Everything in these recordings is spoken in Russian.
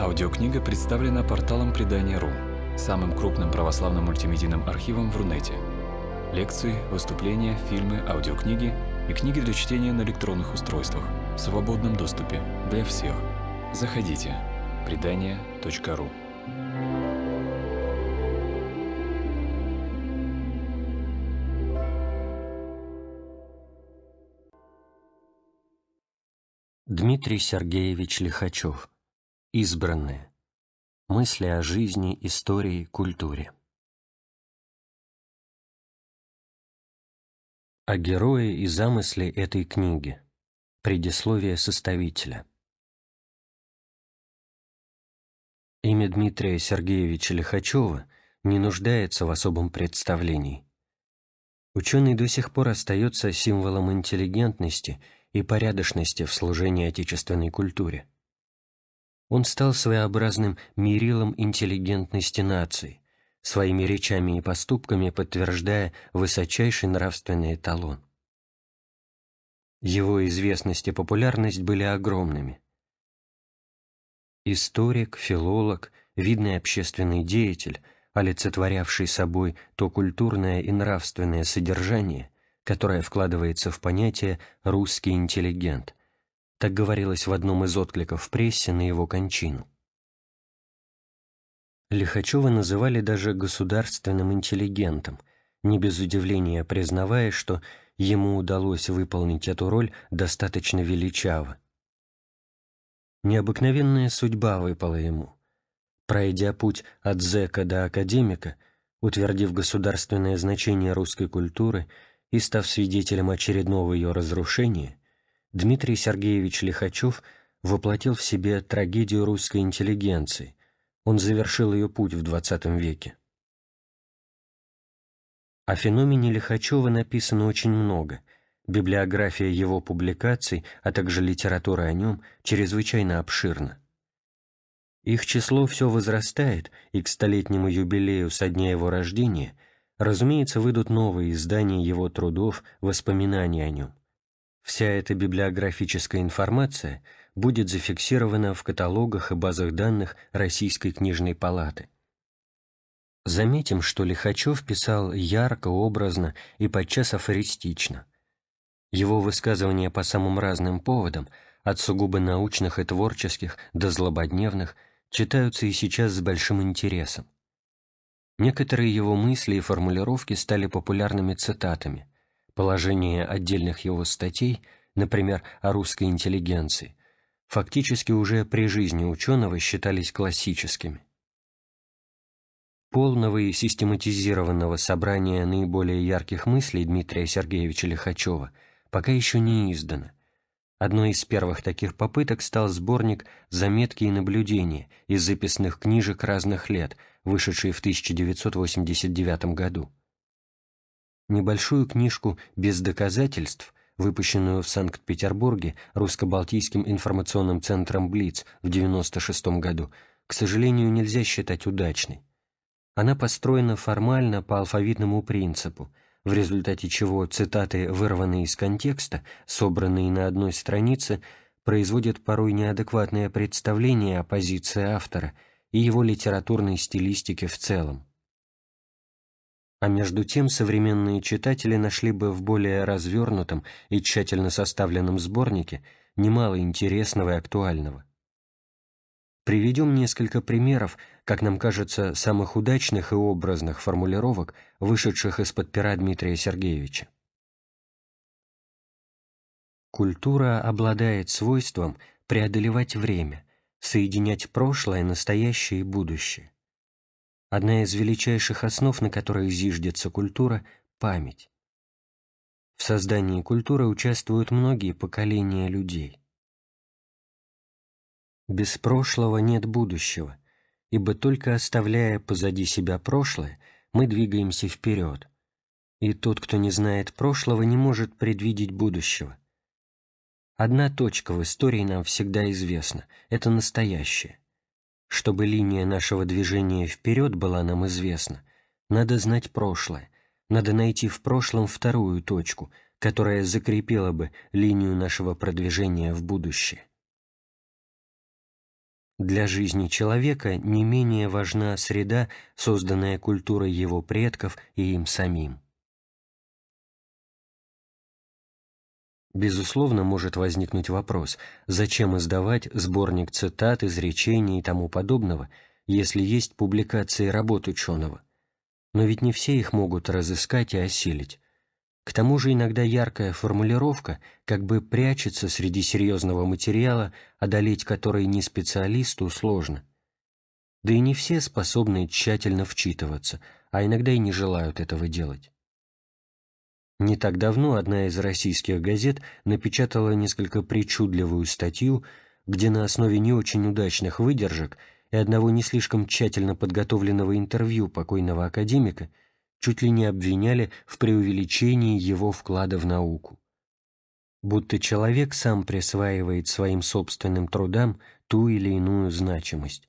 Аудиокнига представлена порталом Предания.ру, самым крупным православным мультимедийным архивом в Рунете. Лекции, выступления, фильмы, аудиокниги и книги для чтения на электронных устройствах в свободном доступе для всех. Заходите. Предания.ру Дмитрий Сергеевич Лихачев Избранные. Мысли о жизни, истории, культуре. О герое и замысле этой книги. Предисловие составителя. Имя Дмитрия Сергеевича Лихачева не нуждается в особом представлении. Ученый до сих пор остается символом интеллигентности и порядочности в служении отечественной культуре. Он стал своеобразным мерилом интеллигентности нации, своими речами и поступками подтверждая высочайший нравственный эталон. Его известность и популярность были огромными. Историк, филолог, видный общественный деятель, олицетворявший собой то культурное и нравственное содержание, которое вкладывается в понятие «русский интеллигент», так говорилось в одном из откликов в прессе на его кончину. Лихачева называли даже государственным интеллигентом, не без удивления признавая, что ему удалось выполнить эту роль достаточно величаво. Необыкновенная судьба выпала ему. Пройдя путь от зэка до академика, утвердив государственное значение русской культуры и став свидетелем очередного ее разрушения, Дмитрий Сергеевич Лихачев воплотил в себе трагедию русской интеллигенции. Он завершил ее путь в XX веке. О феномене Лихачева написано очень много. Библиография его публикаций, а также литература о нем, чрезвычайно обширна. Их число все возрастает, и к столетнему юбилею со дня его рождения, разумеется, выйдут новые издания его трудов, воспоминания о нем. Вся эта библиографическая информация будет зафиксирована в каталогах и базах данных Российской книжной палаты. Заметим, что Лихачев писал ярко, образно и подчас афористично. Его высказывания по самым разным поводам, от сугубо научных и творческих до злободневных, читаются и сейчас с большим интересом. Некоторые его мысли и формулировки стали популярными цитатами – Положение отдельных его статей, например, о русской интеллигенции, фактически уже при жизни ученого считались классическими. Полного и систематизированного собрания наиболее ярких мыслей Дмитрия Сергеевича Лихачева пока еще не издано. Одной из первых таких попыток стал сборник «Заметки и наблюдения» из записных книжек разных лет, вышедший в 1989 году небольшую книжку «Без доказательств», выпущенную в Санкт-Петербурге Русско-Балтийским информационным центром «Блиц» в 1996 году, к сожалению, нельзя считать удачной. Она построена формально по алфавитному принципу, в результате чего цитаты, вырванные из контекста, собранные на одной странице, производят порой неадекватное представление о позиции автора и его литературной стилистике в целом. А между тем современные читатели нашли бы в более развернутом и тщательно составленном сборнике немало интересного и актуального. Приведем несколько примеров, как нам кажется, самых удачных и образных формулировок, вышедших из-под пера Дмитрия Сергеевича. Культура обладает свойством преодолевать время, соединять прошлое, настоящее и будущее. Одна из величайших основ, на которых зиждется культура – память. В создании культуры участвуют многие поколения людей. Без прошлого нет будущего, ибо только оставляя позади себя прошлое, мы двигаемся вперед. И тот, кто не знает прошлого, не может предвидеть будущего. Одна точка в истории нам всегда известна – это настоящее. Чтобы линия нашего движения вперед была нам известна, надо знать прошлое, надо найти в прошлом вторую точку, которая закрепила бы линию нашего продвижения в будущее. Для жизни человека не менее важна среда, созданная культурой его предков и им самим. Безусловно, может возникнуть вопрос, зачем издавать сборник цитат, изречений и тому подобного, если есть публикации работ ученого. Но ведь не все их могут разыскать и осилить. К тому же иногда яркая формулировка как бы прячется среди серьезного материала, одолеть который не специалисту сложно. Да и не все способны тщательно вчитываться, а иногда и не желают этого делать. Не так давно одна из российских газет напечатала несколько причудливую статью, где на основе не очень удачных выдержек и одного не слишком тщательно подготовленного интервью покойного академика чуть ли не обвиняли в преувеличении его вклада в науку. Будто человек сам присваивает своим собственным трудам ту или иную значимость.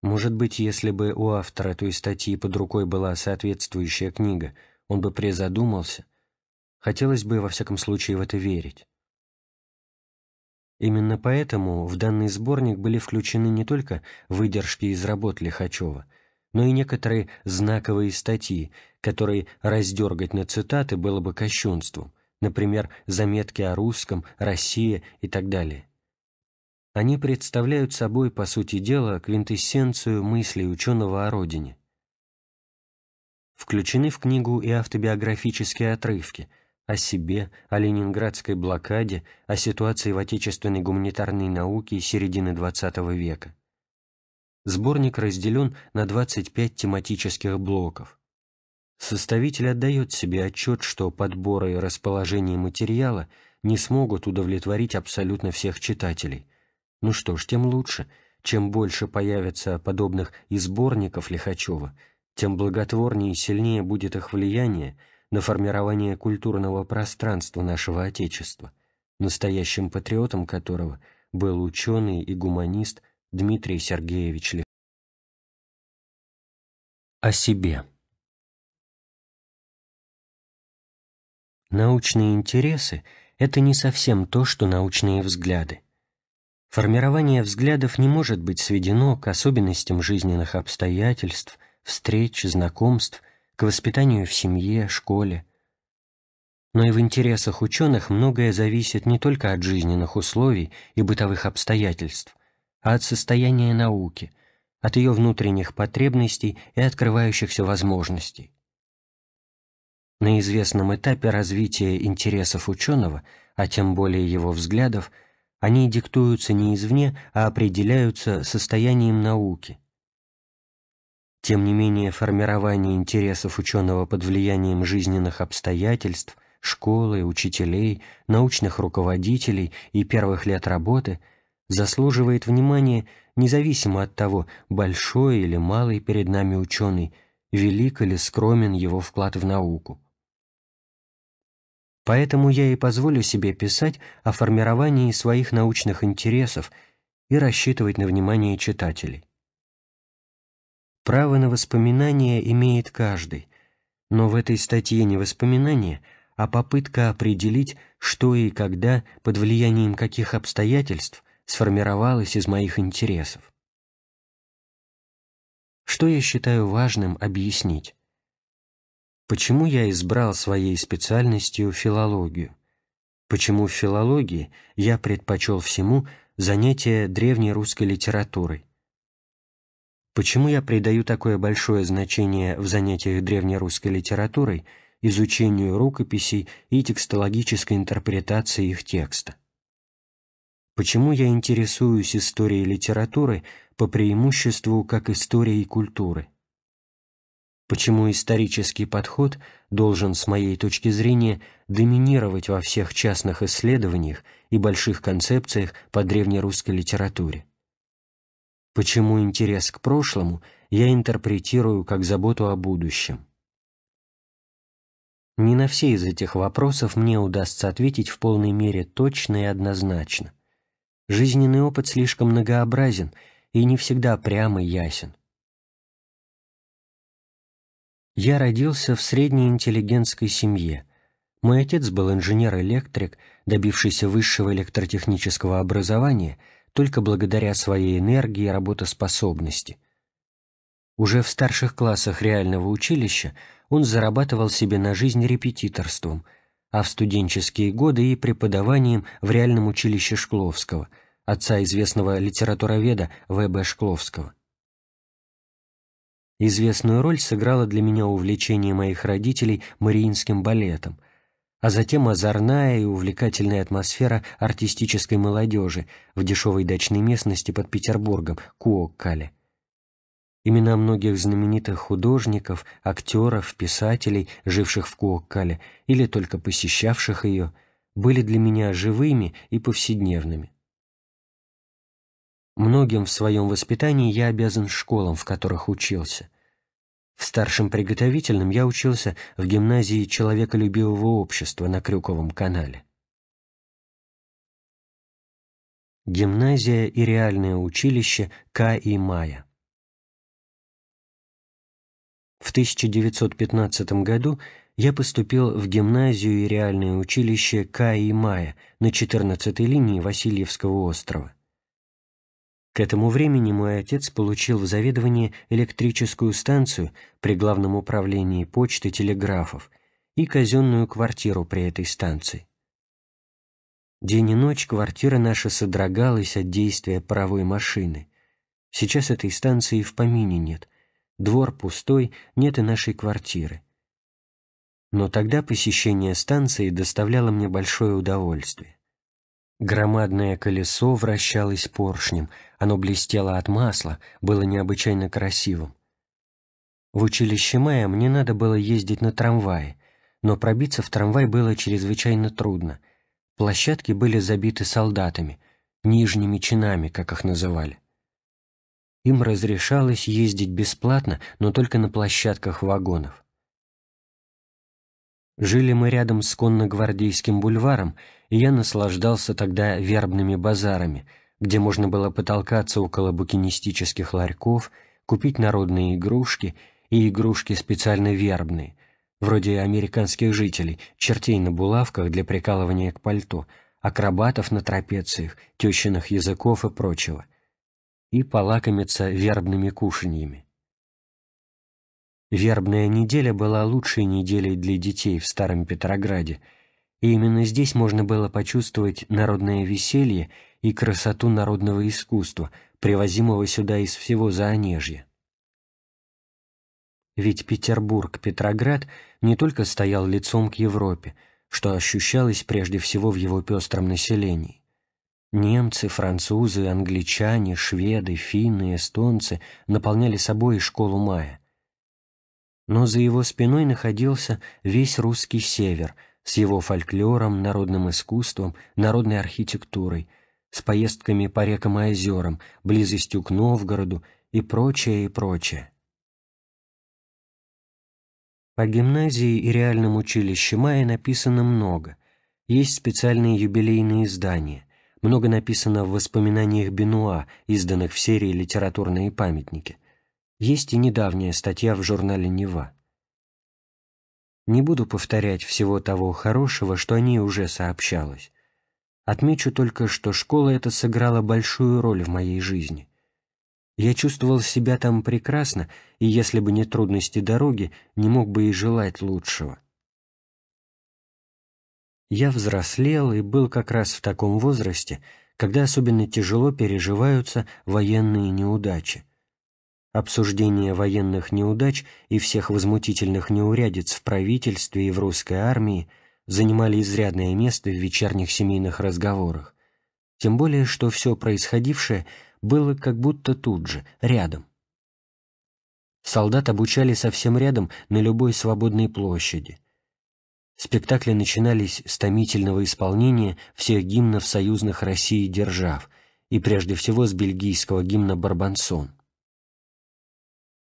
Может быть, если бы у автора той статьи под рукой была соответствующая книга – он бы призадумался. Хотелось бы, во всяком случае, в это верить. Именно поэтому в данный сборник были включены не только выдержки из работ Лихачева, но и некоторые знаковые статьи, которые раздергать на цитаты было бы кощунством, например, заметки о русском, России и так далее. Они представляют собой, по сути дела, квинтэссенцию мыслей ученого о родине включены в книгу и автобиографические отрывки о себе, о ленинградской блокаде, о ситуации в отечественной гуманитарной науке середины XX века. Сборник разделен на 25 тематических блоков. Составитель отдает себе отчет, что подборы и расположение материала не смогут удовлетворить абсолютно всех читателей. Ну что ж, тем лучше. Чем больше появится подобных и сборников Лихачева – тем благотворнее и сильнее будет их влияние на формирование культурного пространства нашего Отечества, настоящим патриотом которого был ученый и гуманист Дмитрий Сергеевич Лев. О себе. Научные интересы – это не совсем то, что научные взгляды. Формирование взглядов не может быть сведено к особенностям жизненных обстоятельств – встреч, знакомств, к воспитанию в семье, школе. Но и в интересах ученых многое зависит не только от жизненных условий и бытовых обстоятельств, а от состояния науки, от ее внутренних потребностей и открывающихся возможностей. На известном этапе развития интересов ученого, а тем более его взглядов, они диктуются не извне, а определяются состоянием науки, тем не менее, формирование интересов ученого под влиянием жизненных обстоятельств, школы, учителей, научных руководителей и первых лет работы заслуживает внимания независимо от того, большой или малый перед нами ученый, велик или скромен его вклад в науку. Поэтому я и позволю себе писать о формировании своих научных интересов и рассчитывать на внимание читателей. Право на воспоминания имеет каждый, но в этой статье не воспоминание, а попытка определить, что и когда, под влиянием каких обстоятельств, сформировалось из моих интересов. Что я считаю важным объяснить? Почему я избрал своей специальностью филологию? Почему в филологии я предпочел всему занятие древней русской литературой? Почему я придаю такое большое значение в занятиях древнерусской литературой изучению рукописей и текстологической интерпретации их текста? Почему я интересуюсь историей литературы по преимуществу как историей культуры? Почему исторический подход должен, с моей точки зрения, доминировать во всех частных исследованиях и больших концепциях по древнерусской литературе? почему интерес к прошлому я интерпретирую как заботу о будущем. Не на все из этих вопросов мне удастся ответить в полной мере точно и однозначно. Жизненный опыт слишком многообразен и не всегда прямо ясен. Я родился в средней интеллигентской семье. Мой отец был инженер-электрик, добившийся высшего электротехнического образования – только благодаря своей энергии и работоспособности. Уже в старших классах реального училища он зарабатывал себе на жизнь репетиторством, а в студенческие годы и преподаванием в реальном училище Шкловского, отца известного литературоведа В.Б. Шкловского. Известную роль сыграло для меня увлечение моих родителей мариинским балетом – а затем озорная и увлекательная атмосфера артистической молодежи в дешевой дачной местности под Петербургом, Куоккале. Имена многих знаменитых художников, актеров, писателей, живших в Куоккале или только посещавших ее, были для меня живыми и повседневными. Многим в своем воспитании я обязан школам, в которых учился. Старшим приготовительным я учился в гимназии человеколюбивого общества на Крюковом канале. Гимназия и реальное училище К. и Мая. В 1915 году я поступил в гимназию и реальное училище К. и Мая на 14-й линии Васильевского острова. К этому времени мой отец получил в заведование электрическую станцию при главном управлении почты телеграфов и казенную квартиру при этой станции. День и ночь квартира наша содрогалась от действия паровой машины. Сейчас этой станции в помине нет. Двор пустой, нет и нашей квартиры. Но тогда посещение станции доставляло мне большое удовольствие. Громадное колесо вращалось поршнем, оно блестело от масла, было необычайно красивым. В училище Мая мне надо было ездить на трамвае, но пробиться в трамвай было чрезвычайно трудно. Площадки были забиты солдатами, нижними чинами, как их называли. Им разрешалось ездить бесплатно, но только на площадках вагонов. Жили мы рядом с конногвардейским бульваром, и я наслаждался тогда вербными базарами, где можно было потолкаться около букинистических ларьков, купить народные игрушки и игрушки специально вербные, вроде американских жителей, чертей на булавках для прикалывания к пальто, акробатов на трапециях, тещиных языков и прочего, и полакомиться вербными кушаньями. Вербная неделя была лучшей неделей для детей в Старом Петрограде, и именно здесь можно было почувствовать народное веселье и красоту народного искусства, привозимого сюда из всего Заонежья. Ведь Петербург-Петроград не только стоял лицом к Европе, что ощущалось прежде всего в его пестром населении. Немцы, французы, англичане, шведы, финны, эстонцы наполняли собой школу мая но за его спиной находился весь русский север с его фольклором, народным искусством, народной архитектурой, с поездками по рекам и озерам, близостью к Новгороду и прочее, и прочее. По гимназии и реальном училище Мая написано много. Есть специальные юбилейные издания. Много написано в воспоминаниях Бенуа, изданных в серии «Литературные памятники». Есть и недавняя статья в журнале «Нева». Не буду повторять всего того хорошего, что о ней уже сообщалось. Отмечу только, что школа эта сыграла большую роль в моей жизни. Я чувствовал себя там прекрасно, и если бы не трудности дороги, не мог бы и желать лучшего. Я взрослел и был как раз в таком возрасте, когда особенно тяжело переживаются военные неудачи обсуждение военных неудач и всех возмутительных неурядиц в правительстве и в русской армии занимали изрядное место в вечерних семейных разговорах, тем более что все происходившее было как будто тут же, рядом. Солдат обучали совсем рядом, на любой свободной площади. Спектакли начинались с томительного исполнения всех гимнов союзных России держав и прежде всего с бельгийского гимна «Барбансон».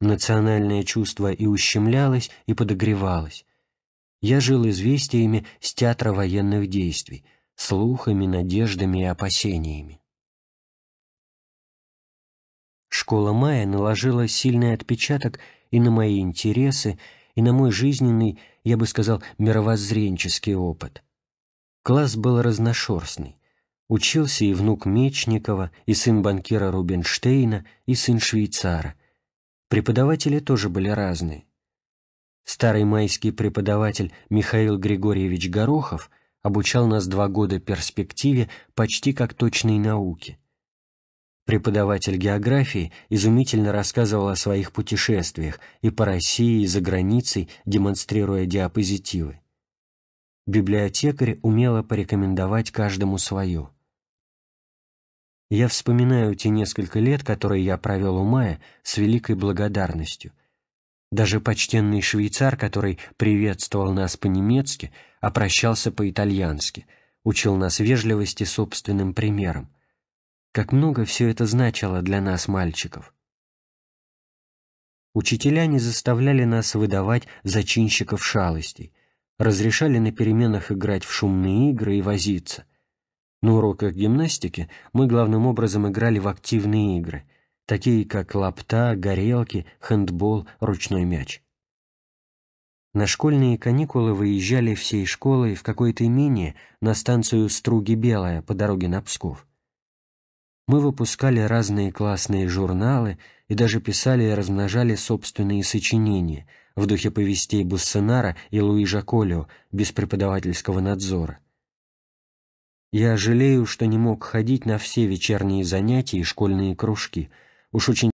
Национальное чувство и ущемлялось, и подогревалось. Я жил известиями с театра военных действий, слухами, надеждами и опасениями. Школа Мая наложила сильный отпечаток и на мои интересы, и на мой жизненный, я бы сказал, мировоззренческий опыт. Класс был разношерстный. Учился и внук Мечникова, и сын банкира Рубинштейна, и сын швейцара, Преподаватели тоже были разные. Старый майский преподаватель Михаил Григорьевич Горохов обучал нас два года перспективе почти как точной науке. Преподаватель географии изумительно рассказывал о своих путешествиях и по России, и за границей, демонстрируя диапозитивы. Библиотекарь умела порекомендовать каждому свое – я вспоминаю те несколько лет, которые я провел у Мая, с великой благодарностью. Даже почтенный швейцар, который приветствовал нас по-немецки, опрощался по-итальянски, учил нас вежливости собственным примером. Как много все это значило для нас, мальчиков. Учителя не заставляли нас выдавать зачинщиков шалостей, разрешали на переменах играть в шумные игры и возиться — на уроках гимнастики мы главным образом играли в активные игры, такие как лапта, горелки, хендбол, ручной мяч. На школьные каникулы выезжали всей школой в какое-то имение на станцию Струги-Белая по дороге на Псков. Мы выпускали разные классные журналы и даже писали и размножали собственные сочинения в духе повестей Буссенара и Луижа Колио без преподавательского надзора – я жалею, что не мог ходить на все вечерние занятия и школьные кружки. Уж очень